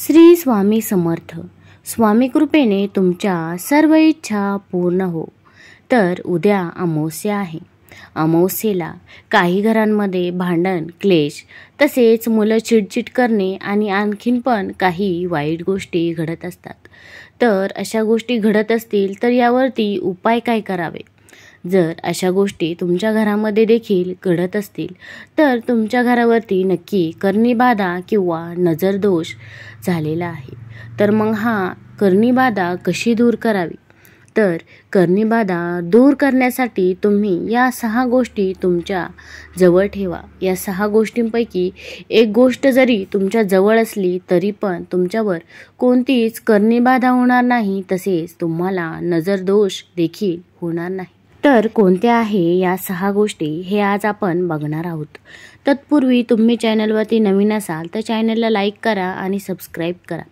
श्री स्वामी समर्थ स्वामी कृपेने तुमच्या सर्व इच्छा पूर्ण हो तर उद्या अमावस्या आहे अमावस्येला काही घरांमध्ये भांडण क्लेश तसेच मुलं चिडचिड करणे आणि आणखीन पण काही वाईट गोष्टी घडत असतात तर अशा गोष्टी घडत असतील तर यावरती उपाय काय करावे जर अशा गोष्टी तुमच्या घरामध्ये देखील घडत असतील तर तुमच्या घरावरती नक्की कर्णीबाधा किंवा नजरदोष झालेला आहे तर मग हा कर्णीबाधा कशी दूर करावी तर कर्णीबाधा दूर करण्यासाठी तुम्ही या सहा गोष्टी तुमच्या जवळ ठेवा या सहा गोष्टींपैकी एक गोष्ट जरी तुमच्या जवळ असली तरी पण तुमच्यावर कोणतीच कर्णीबाधा होणार नाही तसेच तुम्हाला नजरदोष देखील होणार नाही तर कोणत्या आहे या सहा गोष्टी हे आज आपण बघणार आहोत तत्पूर्वी तुम्ही चॅनलवरती नवीन असाल तर चॅनलला लाईक करा आणि सबस्क्राईब करा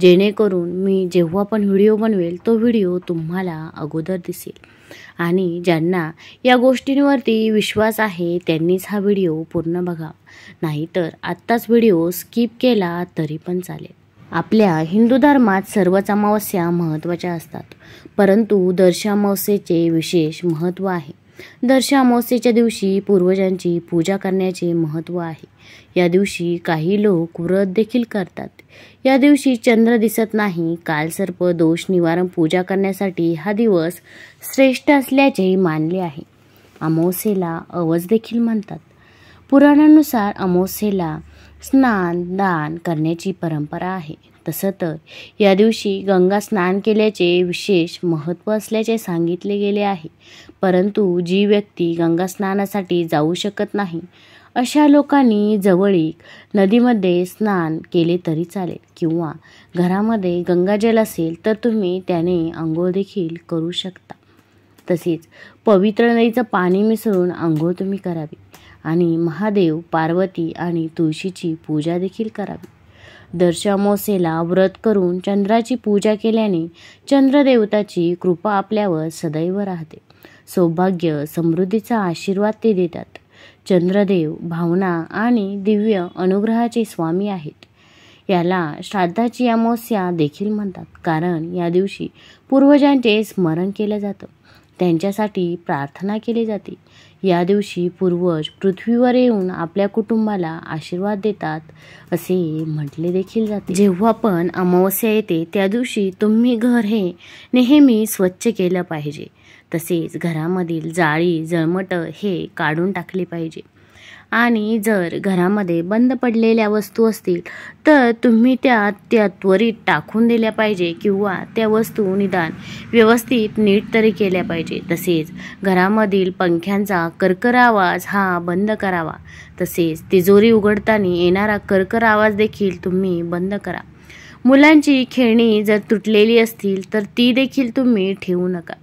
जेणेकरून मी जेव्हा पण व्हिडिओ बनवेल तो व्हिडिओ तुम्हाला अगोदर दिसेल आणि ज्यांना या गोष्टींवरती विश्वास आहे त्यांनीच हा व्हिडिओ पूर्ण बघा नाहीतर आत्ताच व्हिडिओ स्किप केला तरी पण चालेल आपल्या हिंदू धर्मात सर्वच अमावस्या महत्त्वाच्या असतात परंतु दर्श विशेष महत्त्व आहे दर्श दिवशी पूर्वजांची पूजा करण्याचे महत्त्व आहे या दिवशी काही लोक व्रत देखील करतात या दिवशी चंद्र दिसत नाही कालसर्प दोष निवारण पूजा करण्यासाठी हा दिवस श्रेष्ठ असल्याचे मानले आहे अमावस्येला अवज देखील म्हणतात पुराणानुसार अमोसेला स्नान दान करण्याची परंपरा आहे तसं तर या दिवशी गंगा स्नान केल्याचे विशेष महत्त्व असल्याचे सांगितले गेले आहे परंतु जी व्यक्ती गंगा स्नानासाठी जाऊ शकत नाही अशा लोकांनी जवळीक नदीमध्ये स्नान केले तरी चालेल किंवा घरामध्ये गंगाजल असेल तर तुम्ही त्याने आंघोळ देखील करू शकता तसेच पवित्र नदीचं पाणी मिसळून आंघोळ तुम्ही करावी आणि महादेव पार्वती आणि तुळशीची पूजा देखील करावी दर्शामोसेला व्रत करून चंद्राची पूजा केल्याने चंद्रदेवताची कृपा आपल्यावर सदैव राहते सौभाग्य समृद्धीचा आशीर्वाद ते देतात चंद्रदेव भावना आणि दिव्य अनुग्रहाचे स्वामी आहेत याला श्राद्धाची अमावस्या देखील म्हणतात कारण या दिवशी पूर्वजांचे स्मरण केलं जातं त्यांच्यासाठी प्रार्थना केली जाते या दिवशी पूर्वज पृथ्वीवर येऊन आपल्या कुटुंबाला आशीर्वाद देतात असे म्हटले देखील जाते जेव्हा पण अमावस्या येते त्या दिवशी तुम्ही घर हे नेहमी स्वच्छ केलं पाहिजे तसेच घरामधील जाळी जळमट हे काढून टाकली पाहिजे आणि जर घरामध्ये बंद पडलेल्या वस्तू असतील तर तुम्ही त्या त्या त्वरित टाकून दिल्या पाहिजे किंवा त्या वस्तू निदान व्यवस्थित नीट तरी केल्या पाहिजे तसेच घरामधील पंख्यांचा कर्कर आवाज हा बंद करावा तसेच तिजोरी उघडताना येणारा करकर आवाज देखील तुम्ही बंद करा मुलांची खेळणी जर तुटलेली असतील तर ती देखील तुम्ही ठेवू नका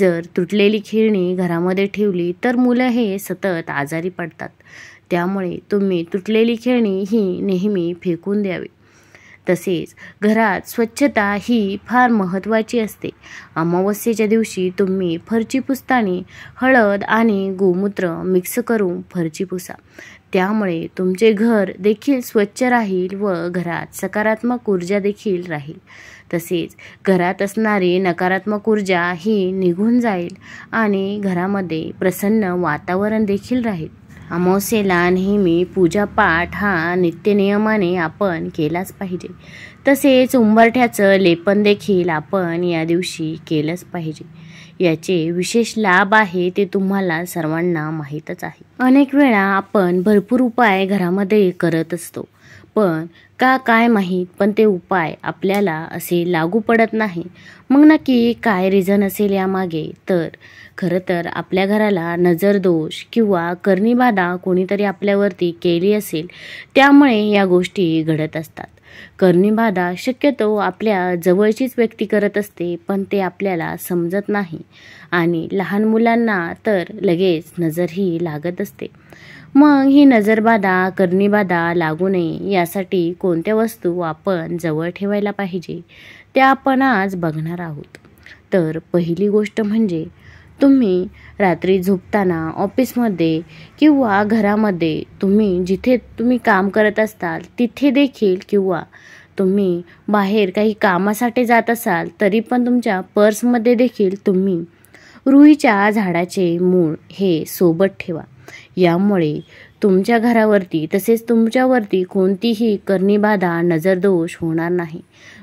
जर तुटलेली खेळणी घरामध्ये ठेवली तर मुलं हे सतत आजारी पडतात त्यामुळे तुम्ही तुटलेली खेळणी ही नेहमी फेकून द्यावी तसेच घरात स्वच्छता ही फार महत्त्वाची असते अमावस्येच्या दिवशी तुम्ही फरची पुस्तानी हळद आणि गोमूत्र मिक्स करून फरची पुसा त्यामुळे तुमचे घर देखील स्वच्छ राहील व घरात सकारात्मक ऊर्जा देखील राहील तसेच घरात असणारी नकारात्मक ऊर्जा ही निघून जाईल आणि घरामध्ये प्रसन्न वातावरण देखील राहील अमावस्येला नेहमी पूजापाठ हा नित्यनियमाने आपण केलाच पाहिजे तसेच उंबरठ्याचं लेपन देखील आपण या दिवशी केलंच पाहिजे याचे विशेष लाभ आहे ते तुम्हाला सर्वांना माहीतच आहे अनेक वेळा आपण भरपूर उपाय घरामध्ये करत असतो पण का काय माहीत पण ते उपाय आपल्याला असे लागू पडत नाही मग नक्की काय रिझन असेल यामागे तर खरं तर आपल्या घराला नजरदोष किंवा करणीबाधा कोणीतरी आपल्यावरती केली असेल त्यामुळे या गोष्टी घडत असतात कर्णिबाधा शक्यतो आपल्या जवळचीच व्यक्ती करत असते पण ते आपल्याला समजत नाही आणि लहान मुलांना तर लगेच नजरही लागत असते मग ही नजरबाधा कर्णीबाधा लागू नये यासाठी कोणत्या वस्तू आपण जवळ ठेवायला पाहिजे त्या आपण आज बघणार आहोत तर पहिली गोष्ट म्हणजे तुम्ही रात्री झोपताना ऑफिसमध्ये किंवा घरामध्ये तुम्ही जिथे तुम्ही काम करत असाल तिथे देखील किंवा तुम्ही बाहेर काही कामासाठी जात असाल तरी पण तुमच्या पर्समध्ये देखील तुम्ही रुईच्या झाडाचे मूळ हे सोबत ठेवा यामुळे तुमच्या घरावरती तसेच तुमच्यावरती कोणतीही करणीबाधा नजरदोष होणार नाही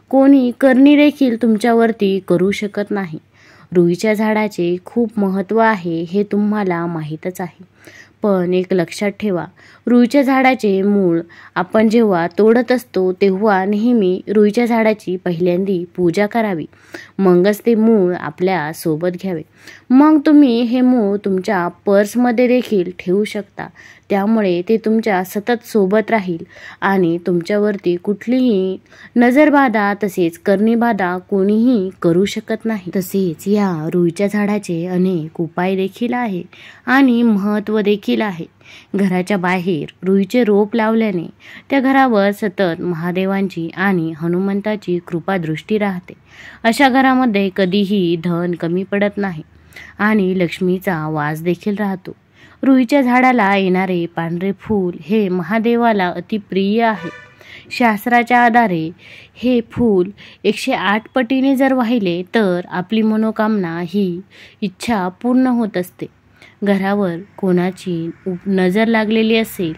कोणी करणी देखील तुमच्यावरती करू शकत नाही रुईच्या झाडाचे खूप महत्त्व आहे हे तुम्हाला माहीतच आहे पण एक लक्षात ठेवा रुईच्या झाडाचे मूळ आपण जेव्हा तोडत असतो तेव्हा नेहमी रुईच्या झाडाची पहिल्यांदी पूजा करावी मगच ते मूळ आपल्या सोबत घ्यावे मग तुम्ही हे मूळ तुमच्या पर्समध्ये देखील ठेवू शकता त्यामुळे ते तुमच्या सतत सोबत राहील आणि तुमच्यावरती कुठलीही नजरबाधा तसेच करणीबाधा कोणीही करू शकत नाही तसेच या रुईच्या झाडाचे अनेक उपाय देखील आहे आणि महत्त्व देखील आहे घराच्या बाहेर रुईचे रोप लावल्याने त्या घरावर सतत महादेवांची आणि हनुमंताची कृपादृष्टी राहते अशा घरामध्ये कधीही धन कमी पडत नाही आणि लक्ष्मीचा वास देखील राहतो रुईच्या झाडाला येणारे पांढरे फूल हे महादेवाला अतिप्रिय आहे शास्त्राच्या आधारे हे फूल एकशे आठ पटीने जर वाहिले तर आपली मनोकामना ही इच्छा पूर्ण होत असते घरावर कोणाची नजर लागलेली असेल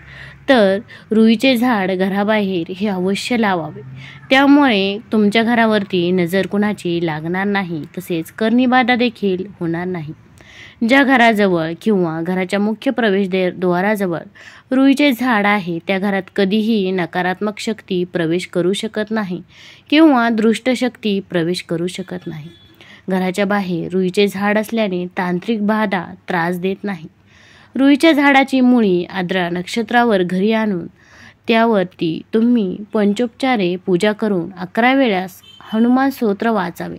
तर रुईचे झाड घराबाहेर हे अवश्य लावावे त्यामुळे तुमच्या घरावरती नजर कुणाची लागणार नाही तसेच कर्णिबाधा देखील होणार नाही ज्या घराजवळ किंवा घराच्या मुख्य प्रवेश द्वाराजवळ रुईचे झाड आहे त्या घरात कधीही नकारात्मक शक्ती प्रवेश करू शकत नाही किंवा दृष्ट शक्ती प्रवेश करू शकत नाही घराच्या बाहेर रुईचे झाड असल्याने तांत्रिक बाधा त्रास देत नाही रुईच्या झाडाची मुळी आद्रा नक्षत्रावर घरी आणून त्यावरती तुम्ही पंचोपचारे पूजा करून अकरा वेळास हनुमान स्तोत्र वाचावे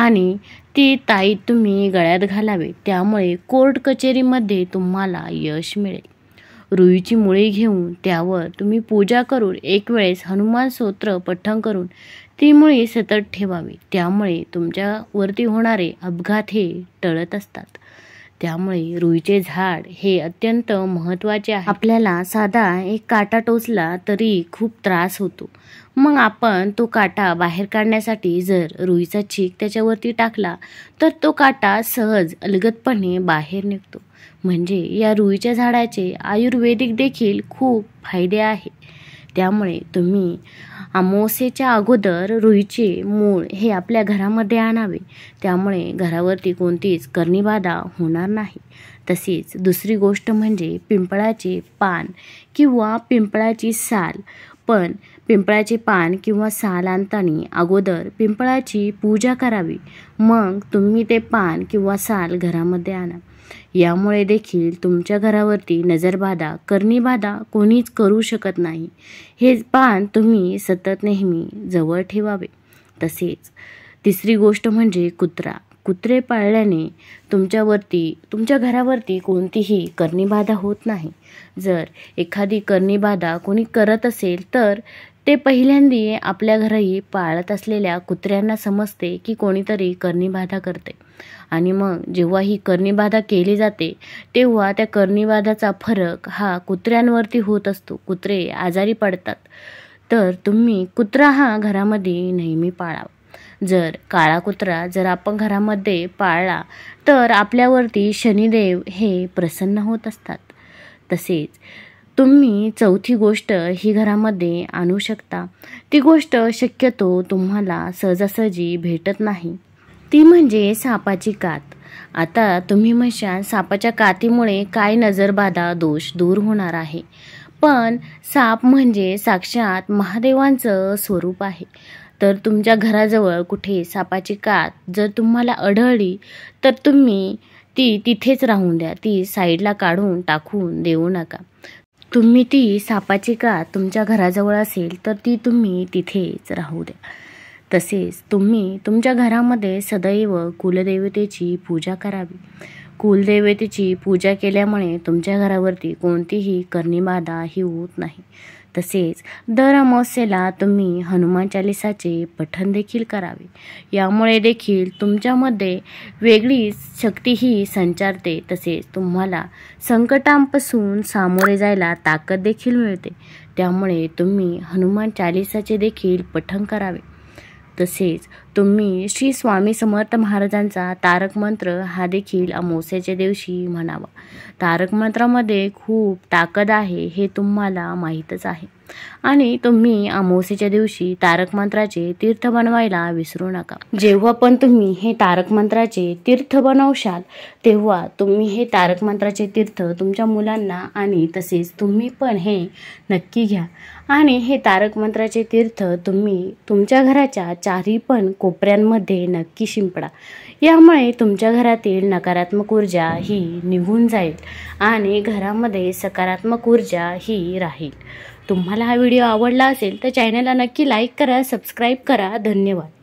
आणि ती ताई तुम्ही गळ्यात घालावे त्यामुळे कोर्ट कचेरीमध्ये तुम्हाला यश मिळेल रुईची मुळी घेऊन त्यावर तुम्ही पूजा करून एक वेळेस हनुमान स्तोत्र पठण करून ती मुळी सतत ठेवावी त्यामुळे तुमच्यावरती होणारे अपघात हे टळत असतात त्यामुळे रुईचे झाड हे अत्यंत महत्त्वाचे आहे आपल्याला साधा एक काटा टोचला तरी खूप त्रास होतो मग आपण तो काटा बाहेर काढण्यासाठी जर रुईचा चीक त्याच्यावरती टाकला तर तो काटा सहज अलगतपणे बाहेर निघतो म्हणजे या रुईच्या झाडाचे आयुर्वेदिक देखील खूप फायदे आहे त्यामुळे तुम्ही अमावस्येच्या अगोदर रुईचे मूळ हे आपल्या घरामध्ये आणावे त्यामुळे घरावरती कोणतीच कर्णीबाधा होणार नाही तसेच दुसरी गोष्ट म्हणजे पिंपळाचे पान किंवा पिंपळाची साल पण पिंपळाचे पान किंवा साल आणताना अगोदर पिंपळाची पूजा करावी मग तुम्ही ते पान किंवा साल घरामध्ये आणा यामुळे देखील तुमच्या घरावरती नजरबाधा करणीबाधा कोणीच करू शकत नाही हे पान तुम्ही सतत नेहमी जवळ ठेवावे तसेच तिसरी गोष्ट म्हणजे कुत्रा कुत्रे पाळल्याने तुमच्यावरती तुमच्या घरावरती कोणतीही कर्णीबाधा होत नाही जर एखादी कर्णीबाधा कोणी करत असेल तर ते पहिल्यांदी आपल्या घरही पाळत असलेल्या कुत्र्यांना समजते की कोणीतरी कर्णीबाधा करते आणि मग जेव्हा ही कर्णीबाधा केली जाते तेव्हा त्या कर्णीबाधाचा फरक हा कुत्र्यांवरती होत असतो कुत्रे आजारी पडतात तर तुम्ही कुत्रा हा घरामध्ये नेहमी पाळावा जर काळा कुत्रा जर आपण घरामध्ये पाळला तर आपल्यावरती शनिदेव हे प्रसन्न होत असतात तसेच तुम्ही चौथी गोष्ट ही घरामध्ये आणू शकता ती गोष्ट शक्यतो तुम्हाला सहजासहजी भेटत नाही ती म्हणजे सापाची कात आता तुम्ही म्हणशाल सापाच्या कातीमुळे काय नजरबाधा दोष दूर होणार आहे पण साप म्हणजे साक्षात महादेवांचं स्वरूप आहे तर तुमच्या घराजवळ कुठे सापाची कात जर तुम्हाला आढळली तर तुम्ही ती तिथेच राहून द्या ती साईडला काढून टाकून देऊ नका तुम्ही ती सापाची कात तुमच्या घराजवळ असेल तर ती तुम्ही तिथेच राहू द्या तसेच तुम्ही तुमच्या घरामध्ये सदैव कुलदेवतेची पूजा करावी कुलदेवतेची पूजा केल्यामुळे तुमच्या घरावरती कोणतीही करणीबाधा ही होत नाही तसेच दर अमावस्येला तुम्ही हनुमान चालिसाचे पठण देखील करावे यामुळे देखील तुमच्यामध्ये वेगळी शक्ती ही संचारते तसेच तुम्हाला संकटांपासून सामोरे जायला ताकद देखील मिळते त्यामुळे तुम्ही हनुमान चालिसाचे देखील पठण करावे तसेच तुम्ही श्री स्वामी समर्थ महाराजांचा तारक मंत्र हा देखील अमावस्याच्या दिवशी म्हणावा तारक मंत्रामध्ये खूप ताकद आहे हे तुम्हाला माहीतच आहे आणि तुम्ही अमावस्येच्या दिवशी तारक मंत्राचे तीर्थ बनवायला विसरू नका जेव्हा पण तुम्ही हे तारक मंत्राचे तीर्थ बनवशाल तेव्हा तुम्ही हे तारक मंत्राचे तीर्थ तुमच्या मुलांना आणि तसेच तुम्ही पण हे नक्की घ्या आणि हे तारक मंत्राचे तीर्थ तुम्ही तुमच्या घराच्या चारी पण कोपऱ्यांमध्ये नक्की शिंपडा यामुळे तुमच्या घरातील नकारात्मक ऊर्जा ही निघून जाईल आणि घरामध्ये सकारात्मक ऊर्जा ही राहील तुम्हाला हा व्हिडिओ आवडला असेल तर चॅनलला नक्की लाईक करा सबस्क्राईब करा धन्यवाद